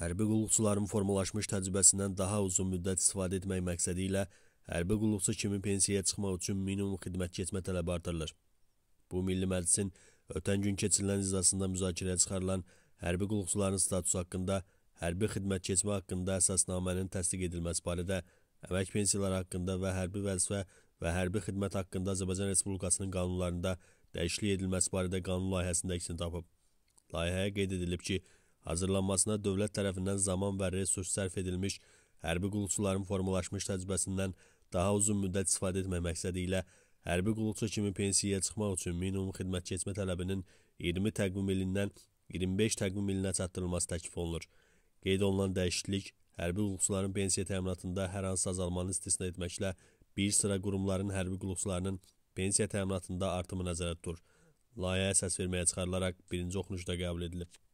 Hərbi qulluqçuların formalaşmış təcrübəsindən daha uzun müddət istifadə etmək məqsədi ilə hərbi qulluqçu kimi pensiyaya çıxmaq üçün minimum xidmət keçmə tələbi artırılır. Bu Milli Məclisin ötən gün keçirilən iclasında müzakirəyə çıxarılan hərbi qulluqçuların statusu haqqında, hərbi xidmət keçmə haqqında əsasnamənin təsdiq edilməsi barədə, əmək pensiyaları haqqında və hərbi vəzifə və hərbi xidmət haqqında Azərbaycan Respublikasının qanunlarında dəyişiklik edilməsi barədə qanun layihəsində əksini tapıb. Layihəyə qeyd edilib ki, hazırlanmasına dövlət tərəfindən zaman və resurs sərf edilmiş hərbi qulluqçuların formalaşmış təcrübəsindən daha uzun müddət istifadə etmək məqsədi ilə hərbi qulluqçu kimi pensiyaya çıxmaq üçün minimum xidmət keçmə tələbinin 20 təqvim ilindən 25 təqvim ilinə çatdırılması təklif olunur. Qeyd olunan dəyişiklik hərbi qulluqçuların pensiya təminatında hər hansı azalmanı istisna etməklə bir sıra qurumların hərbi qulluqçularının pensiya təminatında artımı nəzərdə tutur. Layihəyə əsas verməyə çıxarılaraq birinci oxunuşda qəbul edilib.